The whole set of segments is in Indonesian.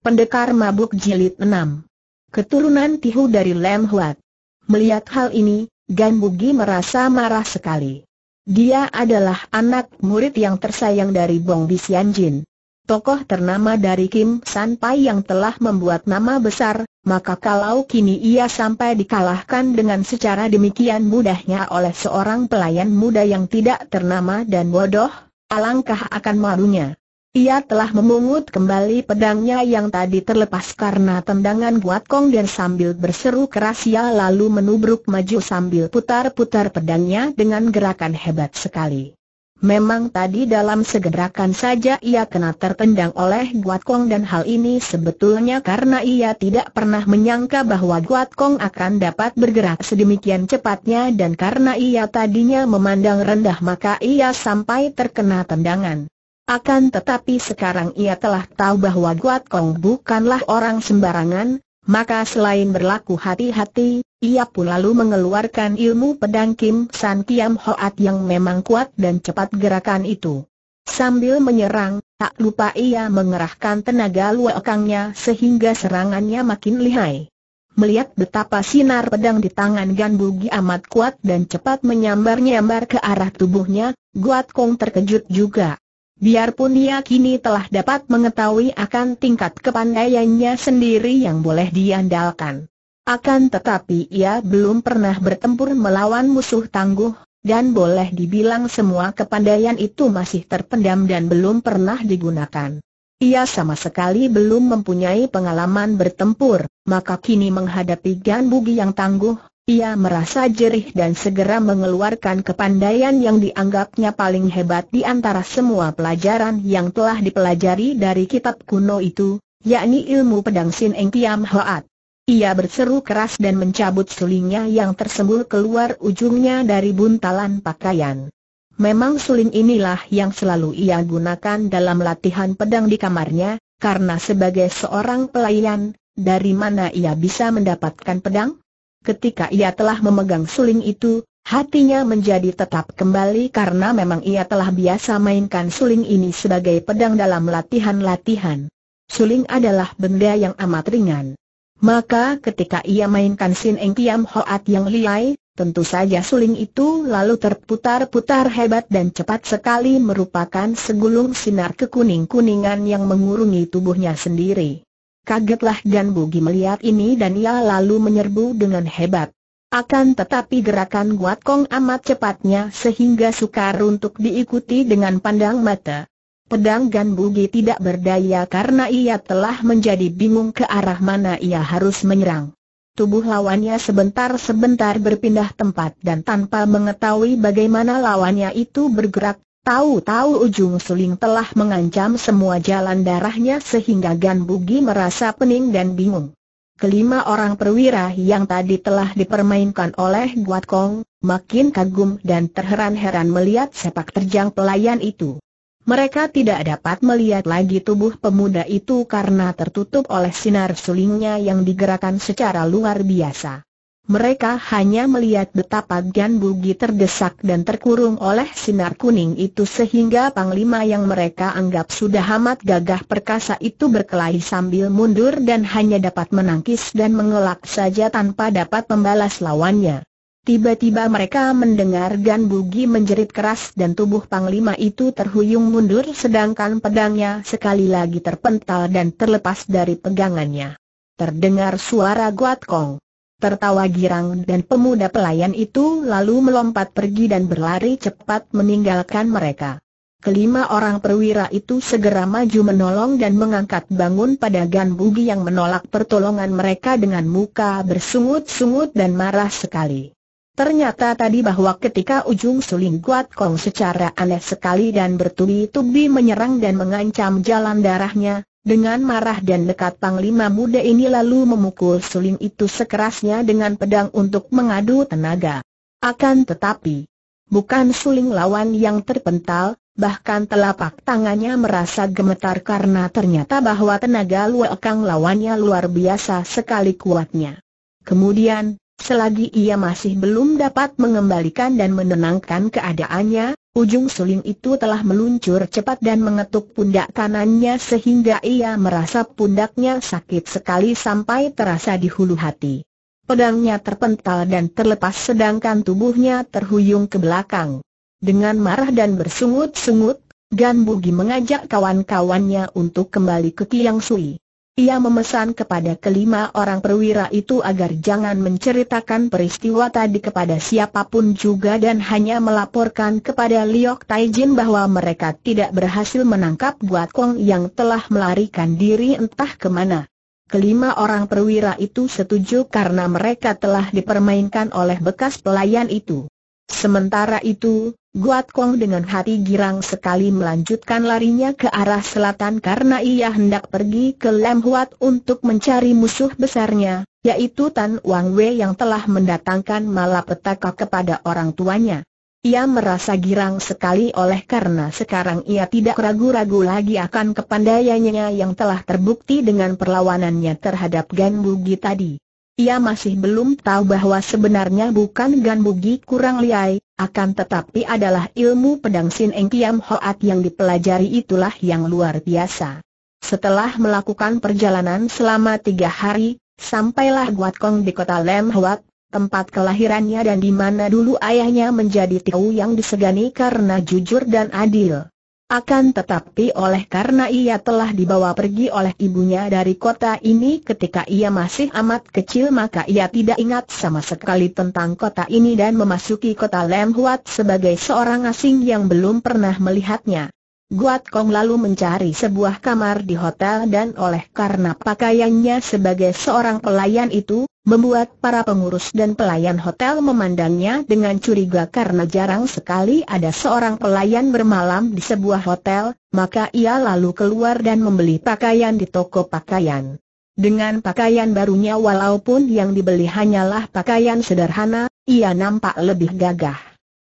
Pendekar Mabuk Jilid 6 Keturunan Tihu dari Lem Huat Melihat hal ini, Gan Bugi merasa marah sekali. Dia adalah anak murid yang tersayang dari Bong Jin, Tokoh ternama dari Kim San Pai yang telah membuat nama besar, maka kalau kini ia sampai dikalahkan dengan secara demikian mudahnya oleh seorang pelayan muda yang tidak ternama dan bodoh, alangkah akan malunya. Ia telah memungut kembali pedangnya yang tadi terlepas karena tendangan Buat Kong dan sambil berseru keras ia lalu menubruk maju sambil putar-putar pedangnya dengan gerakan hebat sekali. Memang tadi dalam segerakan saja ia kena tertendang oleh Guat Kong dan hal ini sebetulnya karena ia tidak pernah menyangka bahwa Guat Kong akan dapat bergerak sedemikian cepatnya dan karena ia tadinya memandang rendah maka ia sampai terkena tendangan. Akan tetapi sekarang ia telah tahu bahwa Guat Kong bukanlah orang sembarangan, maka selain berlaku hati-hati, ia pun lalu mengeluarkan ilmu pedang Kim San Kiam Hoat yang memang kuat dan cepat gerakan itu. Sambil menyerang, tak lupa ia mengerahkan tenaga luakangnya sehingga serangannya makin lihai. Melihat betapa sinar pedang di tangan Gan Bugi amat kuat dan cepat menyambar-nyambar ke arah tubuhnya, Guat Kong terkejut juga. Biarpun dia kini telah dapat mengetahui akan tingkat kepandaiannya sendiri yang boleh diandalkan. Akan tetapi ia belum pernah bertempur melawan musuh tangguh, dan boleh dibilang semua kepandaian itu masih terpendam dan belum pernah digunakan. Ia sama sekali belum mempunyai pengalaman bertempur, maka kini menghadapi Gan Bugi yang tangguh, ia merasa jerih dan segera mengeluarkan kepandaian yang dianggapnya paling hebat di antara semua pelajaran yang telah dipelajari dari kitab kuno itu, yakni ilmu pedang Sin Eng Tiam Hoat. Ia berseru keras dan mencabut sulingnya yang tersembul keluar ujungnya dari buntalan pakaian. Memang suling inilah yang selalu ia gunakan dalam latihan pedang di kamarnya, karena sebagai seorang pelayan, dari mana ia bisa mendapatkan pedang? Ketika ia telah memegang suling itu, hatinya menjadi tetap kembali karena memang ia telah biasa mainkan suling ini sebagai pedang dalam latihan-latihan. Suling adalah benda yang amat ringan. Maka ketika ia mainkan Sin Eng Kiam Hoat yang liai, tentu saja suling itu lalu terputar-putar hebat dan cepat sekali merupakan segulung sinar kekuning-kuningan yang mengurungi tubuhnya sendiri. Kagetlah Gan Bugi melihat ini dan ia lalu menyerbu dengan hebat. Akan tetapi gerakan Guat Kong amat cepatnya sehingga sukar untuk diikuti dengan pandang mata. Pedang Gan Bugi tidak berdaya karena ia telah menjadi bingung ke arah mana ia harus menyerang. Tubuh lawannya sebentar-sebentar berpindah tempat dan tanpa mengetahui bagaimana lawannya itu bergerak, Tahu-tahu ujung suling telah mengancam semua jalan darahnya sehingga Gan Bugi merasa pening dan bingung. Kelima orang perwira yang tadi telah dipermainkan oleh Guat Kong, makin kagum dan terheran-heran melihat sepak terjang pelayan itu. Mereka tidak dapat melihat lagi tubuh pemuda itu karena tertutup oleh sinar sulingnya yang digerakkan secara luar biasa. Mereka hanya melihat betapa Gan Bugi terdesak dan terkurung oleh sinar kuning itu sehingga panglima yang mereka anggap sudah amat gagah perkasa itu berkelahi sambil mundur dan hanya dapat menangkis dan mengelak saja tanpa dapat membalas lawannya. Tiba-tiba mereka mendengar Gan Bugi menjerit keras dan tubuh Panglima itu terhuyung mundur sedangkan pedangnya sekali lagi terpental dan terlepas dari pegangannya. Terdengar suara Guat Kong. Tertawa girang dan pemuda pelayan itu lalu melompat pergi dan berlari cepat meninggalkan mereka. Kelima orang perwira itu segera maju menolong dan mengangkat bangun pada Gan Bugi yang menolak pertolongan mereka dengan muka bersungut-sungut dan marah sekali. Ternyata tadi bahwa ketika ujung suling kuat Kong secara aneh sekali dan bertubi-tubi menyerang dan mengancam jalan darahnya, dengan marah dan dekat panglima muda ini lalu memukul suling itu sekerasnya dengan pedang untuk mengadu tenaga. Akan tetapi, bukan suling lawan yang terpental, bahkan telapak tangannya merasa gemetar karena ternyata bahwa tenaga luakang lawannya luar biasa sekali kuatnya. Kemudian, Selagi ia masih belum dapat mengembalikan dan menenangkan keadaannya, Ujung suling itu telah meluncur cepat dan mengetuk pundak kanannya sehingga ia merasa pundaknya sakit sekali sampai terasa di hulu hati. Pedangnya terpental dan terlepas sedangkan tubuhnya terhuyung ke belakang. Dengan marah dan bersungut-sungut, Gan Bugi mengajak kawan-kawannya untuk kembali ke Tiang Sui. Ia memesan kepada kelima orang perwira itu agar jangan menceritakan peristiwa tadi kepada siapapun juga dan hanya melaporkan kepada Liok Taijin bahwa mereka tidak berhasil menangkap Buat Kong yang telah melarikan diri entah kemana. Kelima orang perwira itu setuju karena mereka telah dipermainkan oleh bekas pelayan itu. Sementara itu, Guat Kong dengan hati girang sekali melanjutkan larinya ke arah selatan karena ia hendak pergi ke Lam Huat untuk mencari musuh besarnya, yaitu Tan Wang Wei yang telah mendatangkan malapetaka kepada orang tuanya. Ia merasa girang sekali oleh karena sekarang ia tidak ragu-ragu lagi akan kepandaiannya yang telah terbukti dengan perlawanannya terhadap Gan Bugi tadi. Ia masih belum tahu bahwa sebenarnya bukan Ganbugi kurang liai, akan tetapi adalah ilmu pedang Sin Eng Kiam Hoat yang dipelajari itulah yang luar biasa. Setelah melakukan perjalanan selama tiga hari, sampailah Guat Kong di kota Lem Hoat, tempat kelahirannya dan di mana dulu ayahnya menjadi Tiau yang disegani karena jujur dan adil. Akan tetapi oleh karena ia telah dibawa pergi oleh ibunya dari kota ini ketika ia masih amat kecil maka ia tidak ingat sama sekali tentang kota ini dan memasuki kota Lemhuat sebagai seorang asing yang belum pernah melihatnya. Guat Kong lalu mencari sebuah kamar di hotel dan oleh karena pakaiannya sebagai seorang pelayan itu, membuat para pengurus dan pelayan hotel memandangnya dengan curiga karena jarang sekali ada seorang pelayan bermalam di sebuah hotel, maka ia lalu keluar dan membeli pakaian di toko pakaian. Dengan pakaian barunya walaupun yang dibeli hanyalah pakaian sederhana, ia nampak lebih gagah.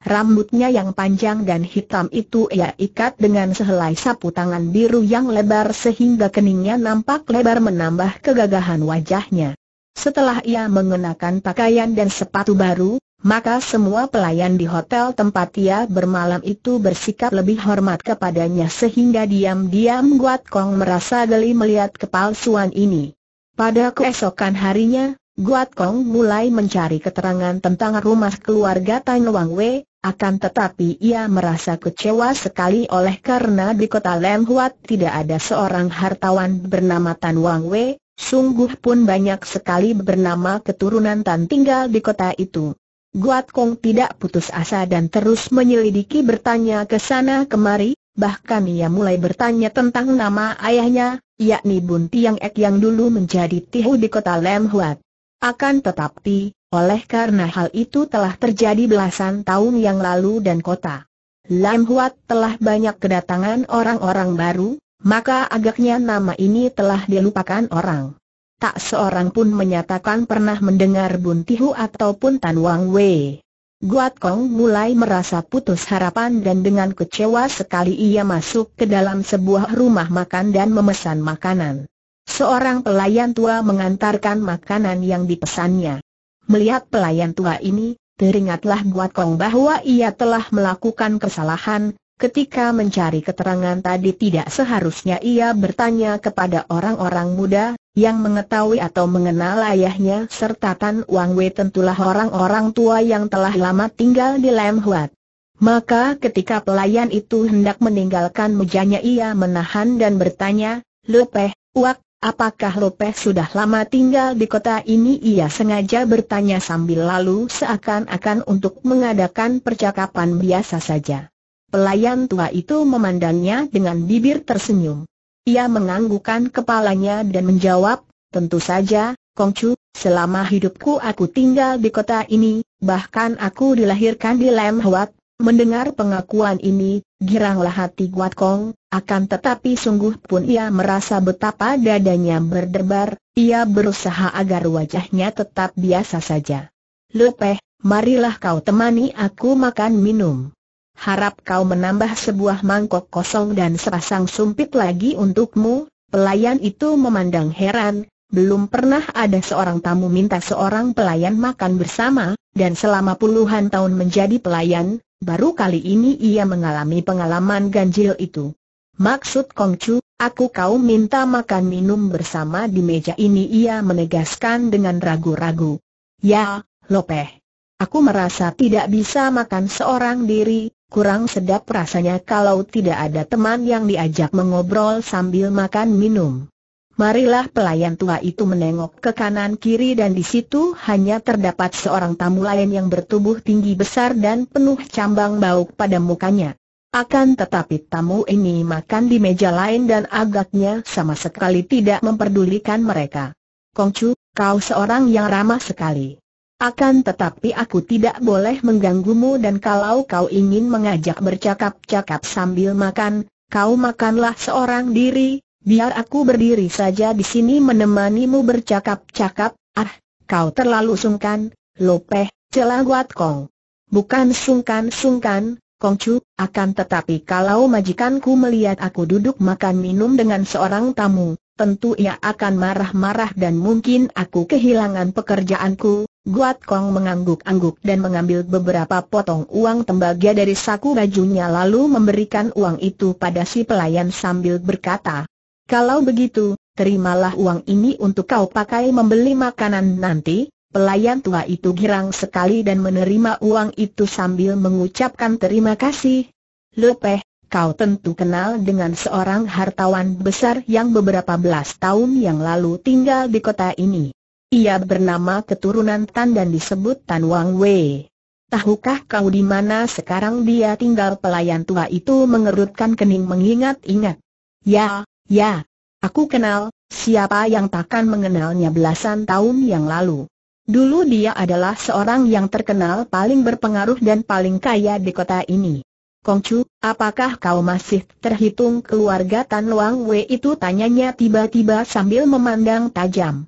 Rambutnya yang panjang dan hitam itu ia ikat dengan sehelai sapu tangan biru yang lebar sehingga keningnya nampak lebar menambah kegagahan wajahnya. Setelah ia mengenakan pakaian dan sepatu baru, maka semua pelayan di hotel tempat ia bermalam itu bersikap lebih hormat kepadanya sehingga diam-diam Guat Kong merasa geli melihat kepalsuan ini. Pada keesokan harinya, Guat Kong mulai mencari keterangan tentang rumah keluarga Tan Wang Wei, akan tetapi ia merasa kecewa sekali oleh karena di kota Lem tidak ada seorang hartawan bernama Tan Wang Wei, sungguh pun banyak sekali bernama keturunan Tan tinggal di kota itu. Guat Kong tidak putus asa dan terus menyelidiki bertanya ke sana kemari, bahkan ia mulai bertanya tentang nama ayahnya, yakni Bun Tiang Ek yang dulu menjadi Tihu di kota Lem Akan tetapi, oleh karena hal itu telah terjadi belasan tahun yang lalu dan kota Lam Huat telah banyak kedatangan orang-orang baru, maka agaknya nama ini telah dilupakan orang. Tak seorang pun menyatakan pernah mendengar Buntihu ataupun Tan Wang Wei. Guat Kong mulai merasa putus harapan dan dengan kecewa sekali ia masuk ke dalam sebuah rumah makan dan memesan makanan. Seorang pelayan tua mengantarkan makanan yang dipesannya. Melihat pelayan tua ini, teringatlah Buat Kong bahwa ia telah melakukan kesalahan, ketika mencari keterangan tadi tidak seharusnya ia bertanya kepada orang-orang muda, yang mengetahui atau mengenal ayahnya serta Tan Wang Wei tentulah orang-orang tua yang telah lama tinggal di Lam Huat. Maka ketika pelayan itu hendak meninggalkan mejanya ia menahan dan bertanya, Lepeh, Wak, Apakah Lopeh sudah lama tinggal di kota ini? Ia sengaja bertanya sambil lalu seakan-akan untuk mengadakan percakapan biasa saja. Pelayan tua itu memandangnya dengan bibir tersenyum. Ia menganggukkan kepalanya dan menjawab, tentu saja, Kongcu, selama hidupku aku tinggal di kota ini, bahkan aku dilahirkan di Lem Huat, Mendengar pengakuan ini, giranglah hati Guat Kong, akan tetapi sungguh pun ia merasa betapa dadanya berdebar, ia berusaha agar wajahnya tetap biasa saja. Lepeh, marilah kau temani aku makan minum. Harap kau menambah sebuah mangkok kosong dan sepasang sumpit lagi untukmu, pelayan itu memandang heran, belum pernah ada seorang tamu minta seorang pelayan makan bersama, dan selama puluhan tahun menjadi pelayan, Baru kali ini ia mengalami pengalaman ganjil itu. Maksud Kongcu, aku kau minta makan minum bersama di meja ini ia menegaskan dengan ragu-ragu. Ya, Lopeh. Aku merasa tidak bisa makan seorang diri, kurang sedap rasanya kalau tidak ada teman yang diajak mengobrol sambil makan minum. Marilah pelayan tua itu menengok ke kanan kiri dan di situ hanya terdapat seorang tamu lain yang bertubuh tinggi besar dan penuh cambang bau pada mukanya. Akan tetapi tamu ini makan di meja lain dan agaknya sama sekali tidak memperdulikan mereka. Kongcu, kau seorang yang ramah sekali. Akan tetapi aku tidak boleh mengganggumu dan kalau kau ingin mengajak bercakap-cakap sambil makan, kau makanlah seorang diri, Biar aku berdiri saja di sini menemanimu bercakap-cakap, ah, kau terlalu sungkan, lopeh, celah Guat Kong. Bukan sungkan-sungkan, Kongcu, akan tetapi kalau majikanku melihat aku duduk makan minum dengan seorang tamu, tentu ia akan marah-marah dan mungkin aku kehilangan pekerjaanku. Guat Kong mengangguk-angguk dan mengambil beberapa potong uang tembaga dari saku bajunya lalu memberikan uang itu pada si pelayan sambil berkata, kalau begitu, terimalah uang ini untuk kau pakai membeli makanan nanti. Pelayan tua itu girang sekali dan menerima uang itu sambil mengucapkan terima kasih. Lepeh, kau tentu kenal dengan seorang hartawan besar yang beberapa belas tahun yang lalu tinggal di kota ini. Ia bernama keturunan Tan dan disebut Tan Wang Wei. Tahukah kau di mana sekarang dia tinggal pelayan tua itu mengerutkan kening mengingat-ingat. Ya, Ya, aku kenal, siapa yang takkan mengenalnya belasan tahun yang lalu. Dulu dia adalah seorang yang terkenal paling berpengaruh dan paling kaya di kota ini. Kongcu, apakah kau masih terhitung keluarga Tan Luang Wei itu tanyanya tiba-tiba sambil memandang tajam.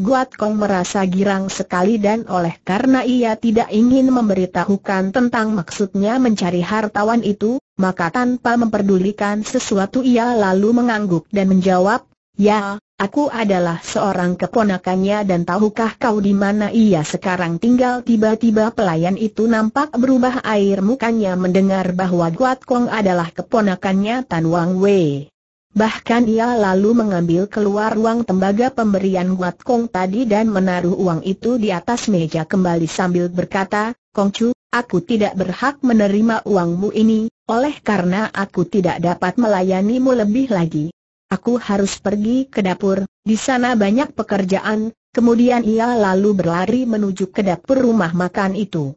Guat Kong merasa girang sekali dan oleh karena ia tidak ingin memberitahukan tentang maksudnya mencari hartawan itu, maka tanpa memperdulikan sesuatu ia lalu mengangguk dan menjawab, Ya, aku adalah seorang keponakannya dan tahukah kau di mana ia sekarang tinggal tiba-tiba pelayan itu nampak berubah air mukanya mendengar bahwa Guat Kong adalah keponakannya Tan Wang Wei. Bahkan ia lalu mengambil keluar uang tembaga pemberian Guat Kong tadi dan menaruh uang itu di atas meja kembali sambil berkata, kong chu, aku tidak berhak menerima uangmu ini, oleh karena aku tidak dapat melayanimu lebih lagi. Aku harus pergi ke dapur, di sana banyak pekerjaan, kemudian ia lalu berlari menuju ke dapur rumah makan itu.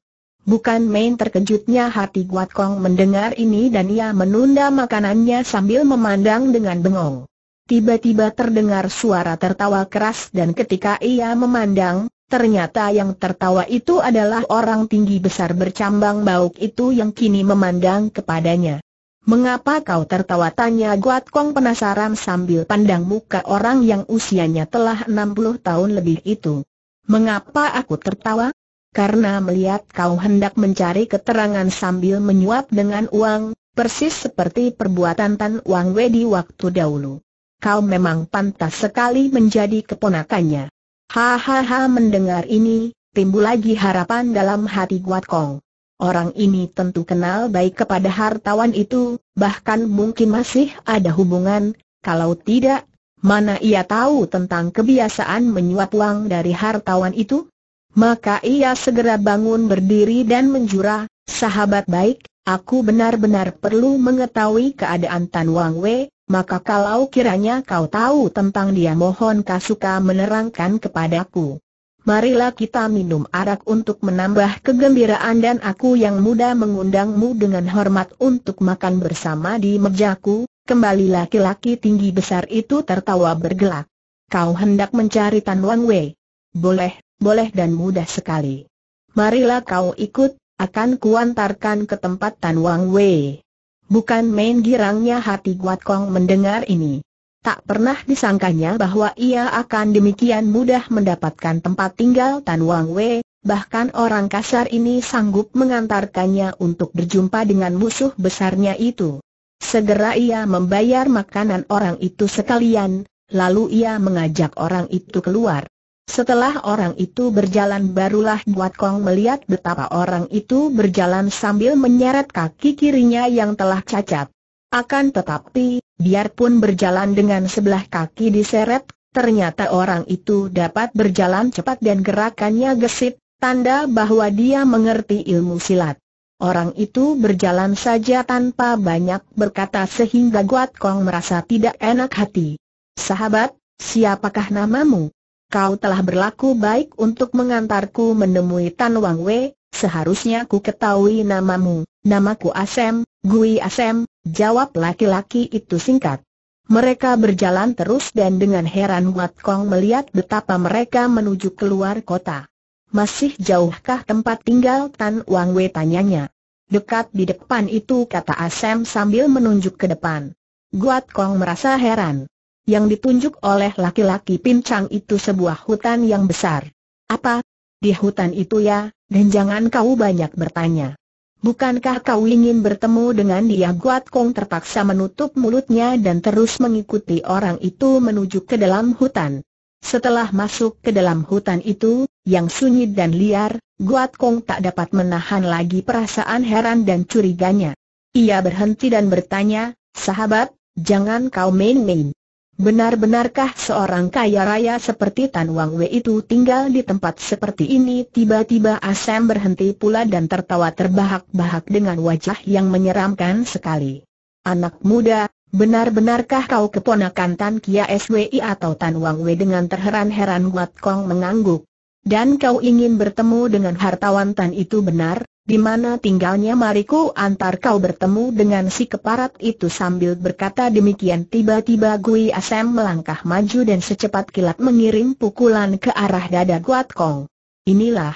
Bukan main terkejutnya hati Guat Kong mendengar ini dan ia menunda makanannya sambil memandang dengan bengong. Tiba-tiba terdengar suara tertawa keras dan ketika ia memandang, ternyata yang tertawa itu adalah orang tinggi besar bercambang bauk itu yang kini memandang kepadanya. Mengapa kau tertawa tanya Guat Kong penasaran sambil pandang muka orang yang usianya telah 60 tahun lebih itu. Mengapa aku tertawa? karena melihat kau hendak mencari keterangan sambil menyuap dengan uang, persis seperti perbuatan Tan Wang Wei di waktu dahulu. Kau memang pantas sekali menjadi keponakannya. Hahaha mendengar ini, timbul lagi harapan dalam hati Guat Kong. Orang ini tentu kenal baik kepada hartawan itu, bahkan mungkin masih ada hubungan, kalau tidak, mana ia tahu tentang kebiasaan menyuap uang dari hartawan itu? Maka ia segera bangun berdiri dan menjurah. sahabat baik, aku benar-benar perlu mengetahui keadaan Tan Wang Wei, maka kalau kiranya kau tahu tentang dia mohon kau suka menerangkan kepadaku. Marilah kita minum arak untuk menambah kegembiraan dan aku yang muda mengundangmu dengan hormat untuk makan bersama di mejaku, kembali laki-laki tinggi besar itu tertawa bergelak. Kau hendak mencari Tan Wang Wei. Boleh, boleh dan mudah sekali. Marilah kau ikut, akan kuantarkan ke tempat Tan Wang Wei. Bukan main girangnya hati Guat Kong mendengar ini. Tak pernah disangkanya bahwa ia akan demikian mudah mendapatkan tempat tinggal Tan Wang Wei, bahkan orang kasar ini sanggup mengantarkannya untuk berjumpa dengan musuh besarnya itu. Segera ia membayar makanan orang itu sekalian, lalu ia mengajak orang itu keluar. Setelah orang itu berjalan barulah Buat Kong melihat betapa orang itu berjalan sambil menyeret kaki kirinya yang telah cacat. Akan tetapi, biarpun berjalan dengan sebelah kaki diseret, ternyata orang itu dapat berjalan cepat dan gerakannya gesit, tanda bahwa dia mengerti ilmu silat. Orang itu berjalan saja tanpa banyak berkata sehingga Guat Kong merasa tidak enak hati. Sahabat, siapakah namamu? kau telah berlaku baik untuk mengantarku menemui Tan Wang Wei, seharusnya ku ketahui namamu. Namaku Asem, Gui Asem, jawab laki-laki itu singkat. Mereka berjalan terus dan dengan heran Wat Kong melihat betapa mereka menuju keluar kota. Masih jauhkah tempat tinggal Tan Wang Wei tanyanya. Dekat di depan itu kata Asem sambil menunjuk ke depan. Guat Kong merasa heran. Yang ditunjuk oleh laki-laki pincang itu sebuah hutan yang besar. Apa? Di hutan itu ya, dan jangan kau banyak bertanya. Bukankah kau ingin bertemu dengan dia? Guat Kong terpaksa menutup mulutnya dan terus mengikuti orang itu menuju ke dalam hutan. Setelah masuk ke dalam hutan itu, yang sunyi dan liar, Guat Kong tak dapat menahan lagi perasaan heran dan curiganya. Ia berhenti dan bertanya, sahabat, jangan kau main-main. Benar-benarkah seorang kaya raya seperti Tan Wang Wei itu tinggal di tempat seperti ini? Tiba-tiba Asam berhenti pula dan tertawa terbahak-bahak dengan wajah yang menyeramkan sekali. Anak muda, benar-benarkah kau keponakan Tan Kia SWI atau Tan Wang Wei dengan terheran-heran Guat Kong mengangguk? Dan kau ingin bertemu dengan hartawan Tan itu benar? Di mana tinggalnya mariku antar kau bertemu dengan si keparat itu sambil berkata demikian tiba-tiba Gui Asem melangkah maju dan secepat kilat mengirim pukulan ke arah dada Guat Kong. Inilah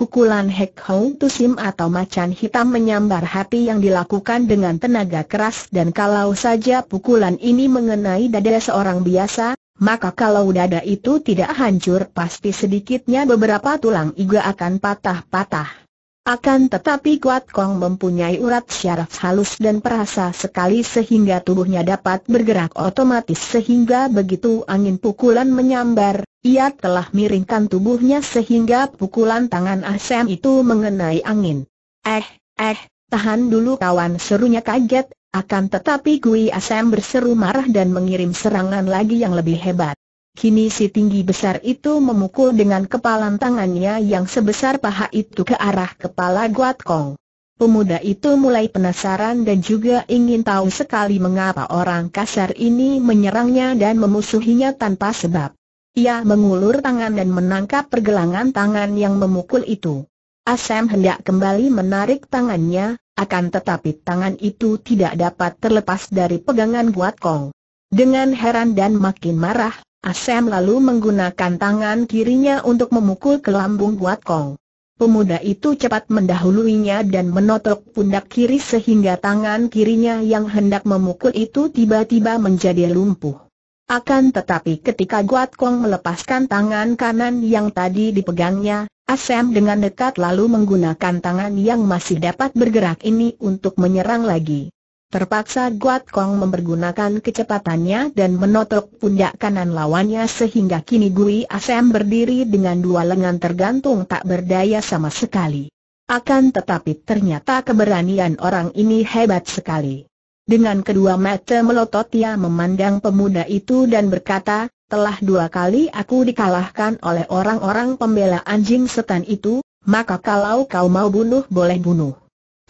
pukulan Hek Hong Tusim atau macan hitam menyambar hati yang dilakukan dengan tenaga keras dan kalau saja pukulan ini mengenai dada seorang biasa, maka kalau dada itu tidak hancur pasti sedikitnya beberapa tulang iga akan patah-patah. Akan tetapi Kuat Kong mempunyai urat syaraf halus dan perasa sekali sehingga tubuhnya dapat bergerak otomatis sehingga begitu angin pukulan menyambar, ia telah miringkan tubuhnya sehingga pukulan tangan Asem itu mengenai angin. Eh, eh, tahan dulu kawan serunya kaget, akan tetapi Gui Asem berseru marah dan mengirim serangan lagi yang lebih hebat. Kini si tinggi besar itu memukul dengan kepalan tangannya yang sebesar paha itu ke arah kepala Guat Kong. Pemuda itu mulai penasaran dan juga ingin tahu sekali mengapa orang kasar ini menyerangnya dan memusuhinya tanpa sebab. Ia mengulur tangan dan menangkap pergelangan tangan yang memukul itu. Asem hendak kembali menarik tangannya, akan tetapi tangan itu tidak dapat terlepas dari pegangan Guat Kong. Dengan heran dan makin marah, Asem lalu menggunakan tangan kirinya untuk memukul ke lambung Buat Kong. Pemuda itu cepat mendahuluinya dan menotok pundak kiri sehingga tangan kirinya yang hendak memukul itu tiba-tiba menjadi lumpuh. Akan tetapi ketika Guat Kong melepaskan tangan kanan yang tadi dipegangnya, Asem dengan dekat lalu menggunakan tangan yang masih dapat bergerak ini untuk menyerang lagi. Terpaksa Guat Kong mempergunakan kecepatannya dan menotok pundak kanan lawannya sehingga kini Gui Asem berdiri dengan dua lengan tergantung tak berdaya sama sekali. Akan tetapi ternyata keberanian orang ini hebat sekali. Dengan kedua mata melotot ia memandang pemuda itu dan berkata, telah dua kali aku dikalahkan oleh orang-orang pembela anjing setan itu, maka kalau kau mau bunuh boleh bunuh.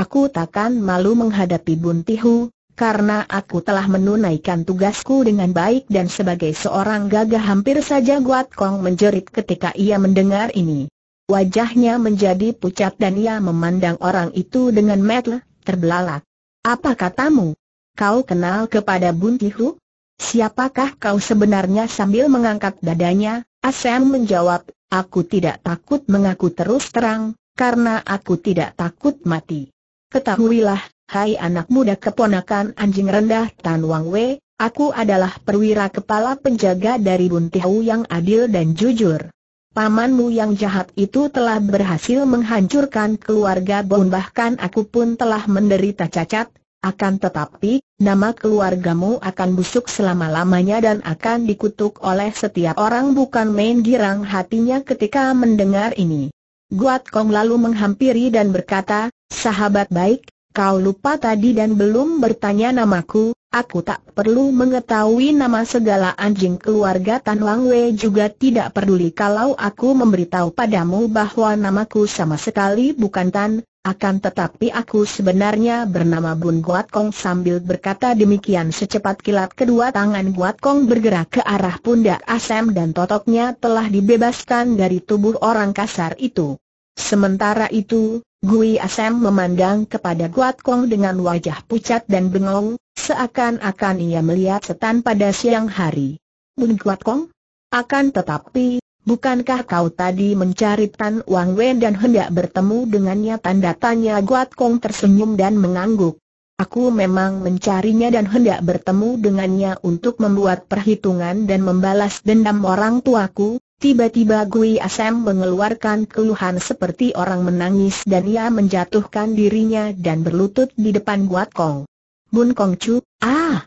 Aku takkan malu menghadapi Buntihu, karena aku telah menunaikan tugasku dengan baik dan sebagai seorang gagah hampir saja Guat Kong menjerit ketika ia mendengar ini. Wajahnya menjadi pucat dan ia memandang orang itu dengan metel, terbelalak. Apa katamu? Kau kenal kepada Buntihu? Siapakah kau sebenarnya sambil mengangkat dadanya? Asem menjawab, aku tidak takut mengaku terus terang, karena aku tidak takut mati. Ketahuilah, hai anak muda keponakan anjing rendah Tan Wang Wei, aku adalah perwira kepala penjaga dari Buntiau yang adil dan jujur. Pamanmu yang jahat itu telah berhasil menghancurkan keluarga Bon bahkan aku pun telah menderita cacat, akan tetapi, nama keluargamu akan busuk selama-lamanya dan akan dikutuk oleh setiap orang bukan main girang hatinya ketika mendengar ini. Guat Kong lalu menghampiri dan berkata, sahabat baik, kau lupa tadi dan belum bertanya namaku, aku tak perlu mengetahui nama segala anjing keluarga Tan Wang Wei juga tidak peduli kalau aku memberitahu padamu bahwa namaku sama sekali bukan Tan, akan tetapi aku sebenarnya bernama Bun Guat Kong sambil berkata demikian secepat kilat kedua tangan Guat Kong bergerak ke arah pundak Asem dan totoknya telah dibebaskan dari tubuh orang kasar itu. Sementara itu, Gui Asem memandang kepada Guat Kong dengan wajah pucat dan bengong, seakan-akan ia melihat setan pada siang hari. Bun Guat Kong? Akan tetapi, bukankah kau tadi mencari Tan Wang Wen dan hendak bertemu dengannya? Tanda tanya Guat Kong tersenyum dan mengangguk. Aku memang mencarinya dan hendak bertemu dengannya untuk membuat perhitungan dan membalas dendam orang tuaku, Tiba-tiba Gui Asem mengeluarkan keluhan seperti orang menangis dan ia menjatuhkan dirinya dan berlutut di depan Guat Kong. Bun Kong Chu, ah!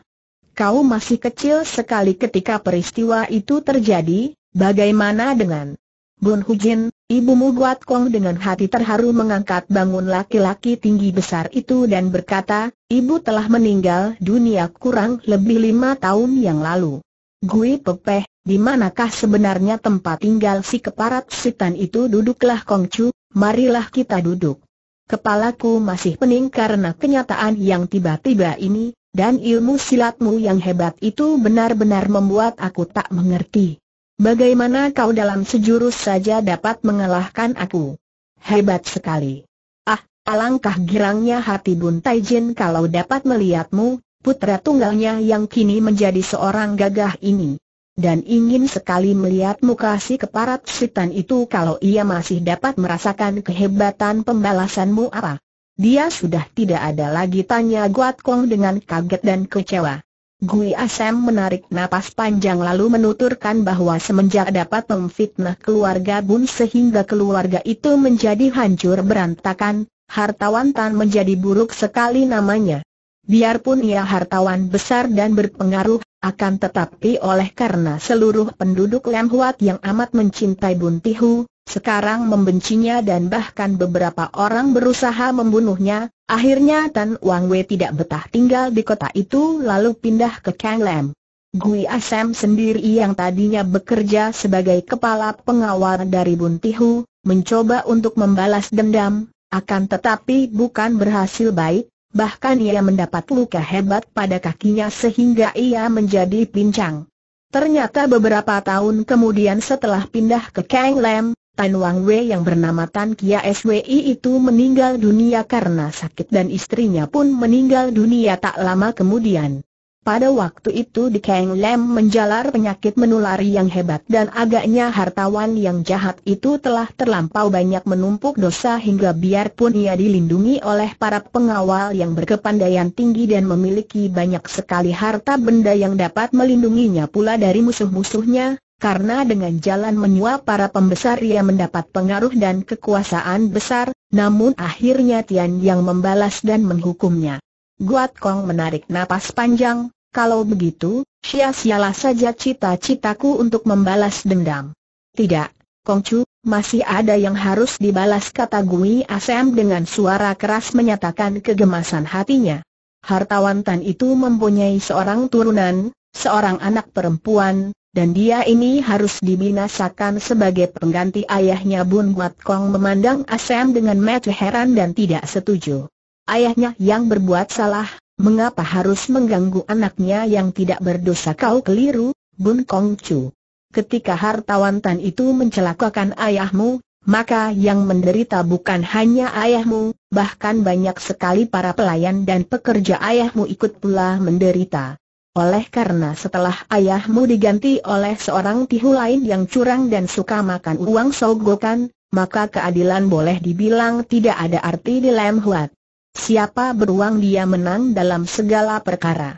Kau masih kecil sekali ketika peristiwa itu terjadi, bagaimana dengan Bun Hujin, ibumu Guat Kong dengan hati terharu mengangkat bangun laki-laki tinggi besar itu dan berkata, ibu telah meninggal dunia kurang lebih lima tahun yang lalu. Gui Pepeh, di manakah sebenarnya tempat tinggal si keparat setan itu duduklah Kongcu, marilah kita duduk. Kepalaku masih pening karena kenyataan yang tiba-tiba ini, dan ilmu silatmu yang hebat itu benar-benar membuat aku tak mengerti. Bagaimana kau dalam sejurus saja dapat mengalahkan aku? Hebat sekali. Ah, alangkah girangnya hati Bun Taijin kalau dapat melihatmu, putra tunggalnya yang kini menjadi seorang gagah ini. Dan ingin sekali melihat muka si keparat setan itu kalau ia masih dapat merasakan kehebatan pembalasanmu apa. Dia sudah tidak ada lagi tanya Guat Kong dengan kaget dan kecewa. Gui Asem menarik napas panjang lalu menuturkan bahwa semenjak dapat memfitnah keluarga Bun sehingga keluarga itu menjadi hancur berantakan, hartawan Tan menjadi buruk sekali namanya. Biarpun ia hartawan besar dan berpengaruh, akan tetapi oleh karena seluruh penduduk Lam Huat yang amat mencintai Buntihu, sekarang membencinya dan bahkan beberapa orang berusaha membunuhnya, akhirnya Tan Wang Wei tidak betah tinggal di kota itu lalu pindah ke Kang Lam. Gui Asem sendiri yang tadinya bekerja sebagai kepala pengawal dari Buntihu, mencoba untuk membalas dendam, akan tetapi bukan berhasil baik, Bahkan ia mendapat luka hebat pada kakinya sehingga ia menjadi pincang. Ternyata beberapa tahun kemudian setelah pindah ke Kang Lam, Tan Wang Wei yang bernama Tan Kia SWI itu meninggal dunia karena sakit dan istrinya pun meninggal dunia tak lama kemudian. Pada waktu itu di Kang Lam menjalar penyakit menular yang hebat dan agaknya hartawan yang jahat itu telah terlampau banyak menumpuk dosa hingga biarpun ia dilindungi oleh para pengawal yang berkepandaian tinggi dan memiliki banyak sekali harta benda yang dapat melindunginya pula dari musuh-musuhnya, karena dengan jalan menyuap para pembesar ia mendapat pengaruh dan kekuasaan besar, namun akhirnya Tian yang membalas dan menghukumnya. Guat Kong menarik napas panjang, kalau begitu, sia-sialah saja cita-citaku untuk membalas dendam. Tidak, Kongcu, masih ada yang harus dibalas kata Gui Asem dengan suara keras menyatakan kegemasan hatinya. Hartawan Tan itu mempunyai seorang turunan, seorang anak perempuan, dan dia ini harus dibinasakan sebagai pengganti ayahnya Bun Guat Kong memandang Asem dengan mata heran dan tidak setuju. Ayahnya yang berbuat salah, Mengapa harus mengganggu anaknya yang tidak berdosa kau keliru, Bun Kong Chu? Ketika hartawan Tan itu mencelakakan ayahmu, maka yang menderita bukan hanya ayahmu, bahkan banyak sekali para pelayan dan pekerja ayahmu ikut pula menderita. Oleh karena setelah ayahmu diganti oleh seorang tihu lain yang curang dan suka makan uang sogokan, maka keadilan boleh dibilang tidak ada arti di Lem Huat siapa beruang dia menang dalam segala perkara.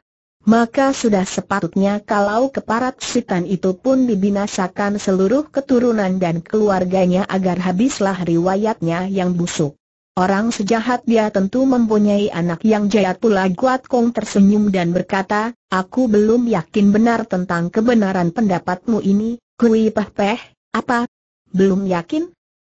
Maka sudah sepatutnya kalau keparat sitan itu pun dibinasakan seluruh keturunan dan keluarganya agar habislah riwayatnya yang busuk. Orang sejahat dia tentu mempunyai anak yang jaya pula Guat Kong tersenyum dan berkata, Aku belum yakin benar tentang kebenaran pendapatmu ini, Kui Peh Peh, apa? Belum yakin?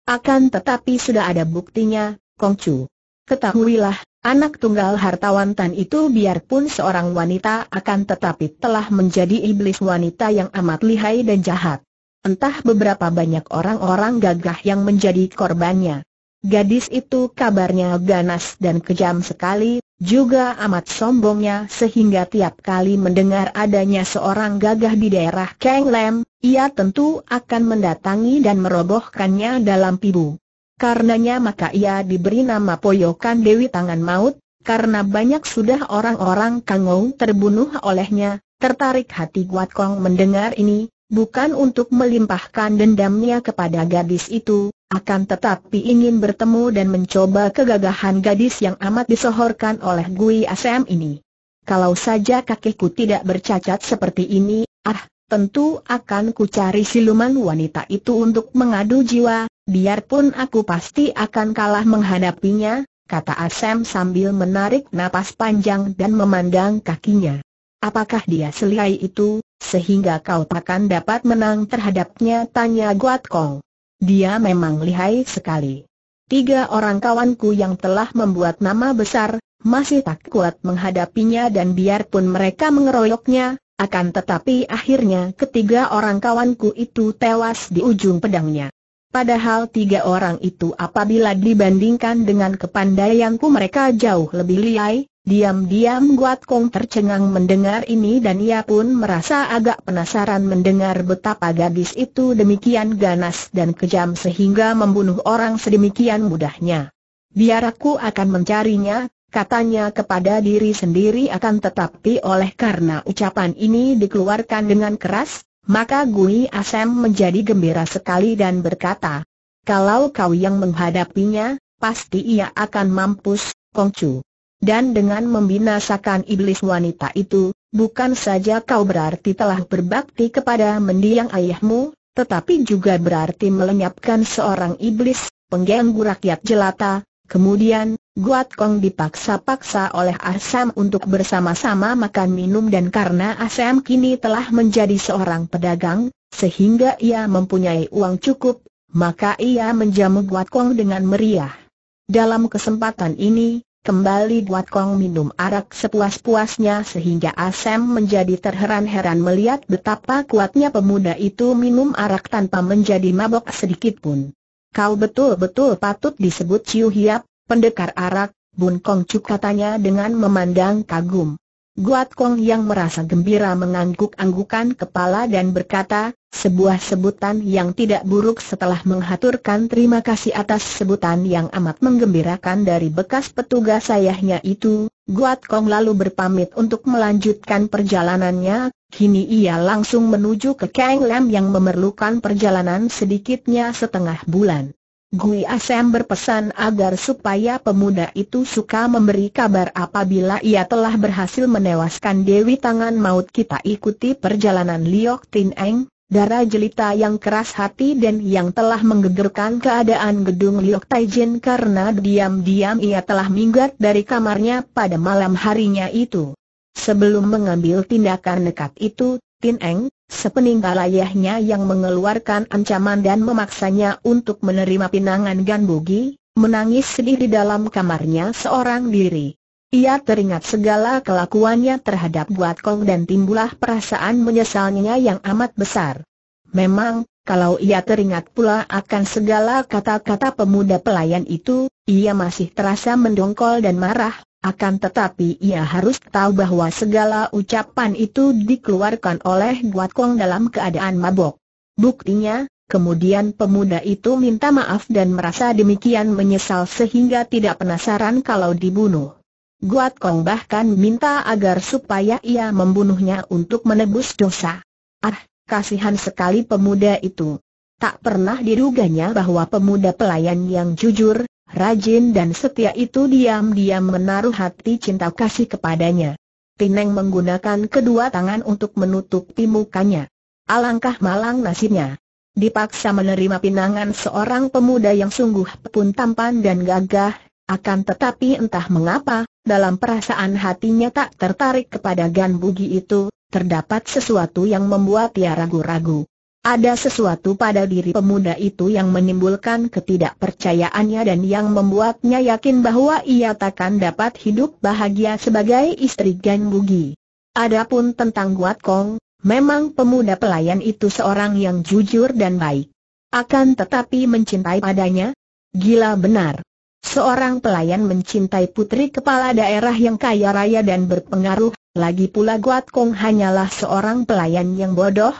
Akan tetapi sudah ada buktinya, Kong Chu. Ketahuilah, anak tunggal hartawan Tan itu biarpun seorang wanita akan tetapi telah menjadi iblis wanita yang amat lihai dan jahat. Entah beberapa banyak orang-orang gagah yang menjadi korbannya. Gadis itu kabarnya ganas dan kejam sekali, juga amat sombongnya sehingga tiap kali mendengar adanya seorang gagah di daerah Keng Lem, ia tentu akan mendatangi dan merobohkannya dalam pibu. Karenanya maka ia diberi nama Poyokan Dewi Tangan Maut, karena banyak sudah orang-orang Kangou terbunuh olehnya, tertarik hati Guat Kong mendengar ini, bukan untuk melimpahkan dendamnya kepada gadis itu, akan tetapi ingin bertemu dan mencoba kegagahan gadis yang amat disohorkan oleh Gui Asem ini. Kalau saja kakiku tidak bercacat seperti ini, ah, tentu akan ku cari siluman wanita itu untuk mengadu jiwa, biarpun aku pasti akan kalah menghadapinya, kata Asem sambil menarik napas panjang dan memandang kakinya. Apakah dia selihai itu, sehingga kau takkan dapat menang terhadapnya? Tanya Guat Kong. Dia memang lihai sekali. Tiga orang kawanku yang telah membuat nama besar, masih tak kuat menghadapinya dan biarpun mereka mengeroyoknya, akan tetapi akhirnya ketiga orang kawanku itu tewas di ujung pedangnya. Padahal tiga orang itu apabila dibandingkan dengan kepandaianku mereka jauh lebih liai, diam-diam Guat Kong tercengang mendengar ini dan ia pun merasa agak penasaran mendengar betapa gadis itu demikian ganas dan kejam sehingga membunuh orang sedemikian mudahnya. Biar aku akan mencarinya, katanya kepada diri sendiri akan tetapi oleh karena ucapan ini dikeluarkan dengan keras, maka Gui Asem menjadi gembira sekali dan berkata, kalau kau yang menghadapinya, pasti ia akan mampus, Kongcu. Dan dengan membinasakan iblis wanita itu, bukan saja kau berarti telah berbakti kepada mendiang ayahmu, tetapi juga berarti melenyapkan seorang iblis, pengganggu rakyat jelata, kemudian, Guat Kong dipaksa-paksa oleh Asam ah untuk bersama-sama makan minum dan karena Asam ah kini telah menjadi seorang pedagang, sehingga ia mempunyai uang cukup, maka ia menjamu Guat Kong dengan meriah. Dalam kesempatan ini, kembali Guat Kong minum arak sepuas-puasnya sehingga Asam ah menjadi terheran-heran melihat betapa kuatnya pemuda itu minum arak tanpa menjadi mabok sedikitpun. Kau betul-betul patut disebut Ciu Hiap, Pendekar arak, Bun Kong Chu katanya dengan memandang kagum. Guat Kong yang merasa gembira mengangguk-anggukan kepala dan berkata, sebuah sebutan yang tidak buruk setelah menghaturkan terima kasih atas sebutan yang amat menggembirakan dari bekas petugas sayahnya itu, Guat Kong lalu berpamit untuk melanjutkan perjalanannya, kini ia langsung menuju ke Kang Lam yang memerlukan perjalanan sedikitnya setengah bulan. Gui Asem berpesan agar supaya pemuda itu suka memberi kabar apabila ia telah berhasil menewaskan Dewi Tangan Maut kita ikuti perjalanan Liok Tin Eng, darah jelita yang keras hati dan yang telah menggegerkan keadaan gedung Liok Tai Jin karena diam-diam ia telah minggat dari kamarnya pada malam harinya itu. Sebelum mengambil tindakan nekat itu, Tin Eng, sepeninggal ayahnya yang mengeluarkan ancaman dan memaksanya untuk menerima pinangan Gan Bugi, menangis sedih di dalam kamarnya seorang diri. Ia teringat segala kelakuannya terhadap Buat Kong dan timbullah perasaan menyesalnya yang amat besar. Memang, kalau ia teringat pula akan segala kata-kata pemuda pelayan itu, ia masih terasa mendongkol dan marah, akan tetapi ia harus tahu bahwa segala ucapan itu dikeluarkan oleh Guat Kong dalam keadaan mabok. Buktinya, kemudian pemuda itu minta maaf dan merasa demikian menyesal sehingga tidak penasaran kalau dibunuh. Guat Kong bahkan minta agar supaya ia membunuhnya untuk menebus dosa. Ah, kasihan sekali pemuda itu. Tak pernah diruganya bahwa pemuda pelayan yang jujur, rajin dan setia itu diam-diam menaruh hati cinta kasih kepadanya. Tineng menggunakan kedua tangan untuk menutup mukanya. Alangkah malang nasibnya. Dipaksa menerima pinangan seorang pemuda yang sungguh pun tampan dan gagah, akan tetapi entah mengapa, dalam perasaan hatinya tak tertarik kepada Gan Bugi itu, terdapat sesuatu yang membuat ia ragu-ragu. Ada sesuatu pada diri pemuda itu yang menimbulkan ketidakpercayaannya dan yang membuatnya yakin bahwa ia takkan dapat hidup bahagia sebagai istri Gan Bugi. Adapun tentang Guat Kong, memang pemuda pelayan itu seorang yang jujur dan baik. Akan tetapi mencintai padanya? Gila benar. Seorang pelayan mencintai putri kepala daerah yang kaya raya dan berpengaruh, lagi pula Guat Kong hanyalah seorang pelayan yang bodoh,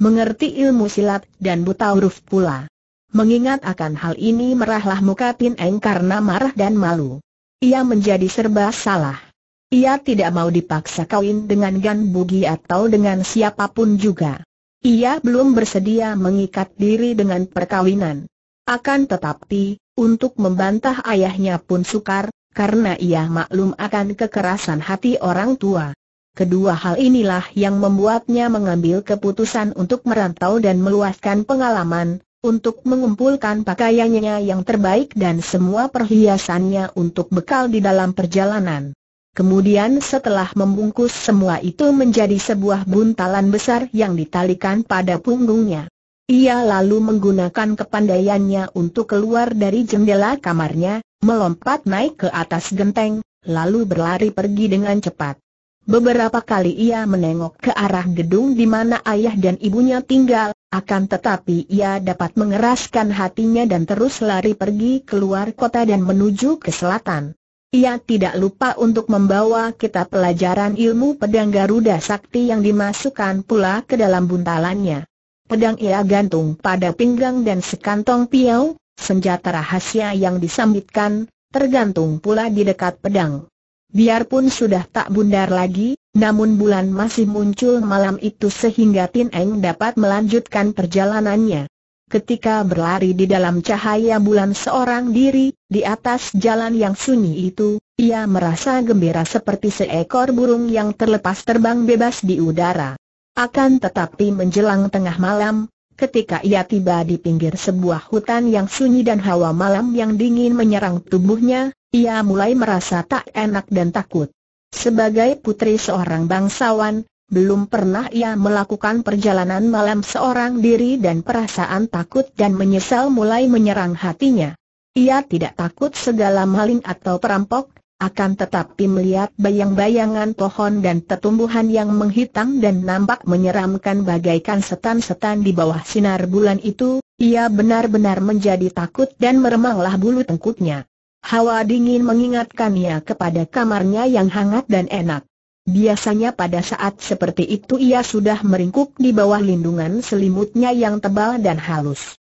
mengerti ilmu silat, dan buta huruf pula. Mengingat akan hal ini merahlah muka Pin Eng karena marah dan malu. Ia menjadi serba salah. Ia tidak mau dipaksa kawin dengan Gan Bugi atau dengan siapapun juga. Ia belum bersedia mengikat diri dengan perkawinan. Akan tetapi, untuk membantah ayahnya pun sukar, karena ia maklum akan kekerasan hati orang tua. Kedua hal inilah yang membuatnya mengambil keputusan untuk merantau dan meluaskan pengalaman, untuk mengumpulkan pakaiannya yang terbaik dan semua perhiasannya untuk bekal di dalam perjalanan. Kemudian setelah membungkus semua itu menjadi sebuah buntalan besar yang ditalikan pada punggungnya. Ia lalu menggunakan kepandaiannya untuk keluar dari jendela kamarnya, melompat naik ke atas genteng, lalu berlari pergi dengan cepat. Beberapa kali ia menengok ke arah gedung di mana ayah dan ibunya tinggal, akan tetapi ia dapat mengeraskan hatinya dan terus lari pergi keluar kota dan menuju ke selatan. Ia tidak lupa untuk membawa kitab pelajaran ilmu pedang Garuda Sakti yang dimasukkan pula ke dalam buntalannya. Pedang ia gantung pada pinggang dan sekantong piau, senjata rahasia yang disambitkan, tergantung pula di dekat pedang. Biarpun sudah tak bundar lagi, namun bulan masih muncul malam itu sehingga Tin Eng dapat melanjutkan perjalanannya. Ketika berlari di dalam cahaya bulan seorang diri, di atas jalan yang sunyi itu, ia merasa gembira seperti seekor burung yang terlepas terbang bebas di udara. Akan tetapi menjelang tengah malam, Ketika ia tiba di pinggir sebuah hutan yang sunyi dan hawa malam yang dingin menyerang tubuhnya, ia mulai merasa tak enak dan takut. Sebagai putri seorang bangsawan, belum pernah ia melakukan perjalanan malam seorang diri dan perasaan takut dan menyesal mulai menyerang hatinya. Ia tidak takut segala maling atau perampok, akan tetapi melihat bayang-bayangan pohon dan tetumbuhan yang menghitam dan nampak menyeramkan bagaikan setan-setan di bawah sinar bulan itu, ia benar-benar menjadi takut dan meremanglah bulu tengkuknya. Hawa dingin mengingatkannya kepada kamarnya yang hangat dan enak. Biasanya pada saat seperti itu ia sudah meringkuk di bawah lindungan selimutnya yang tebal dan halus.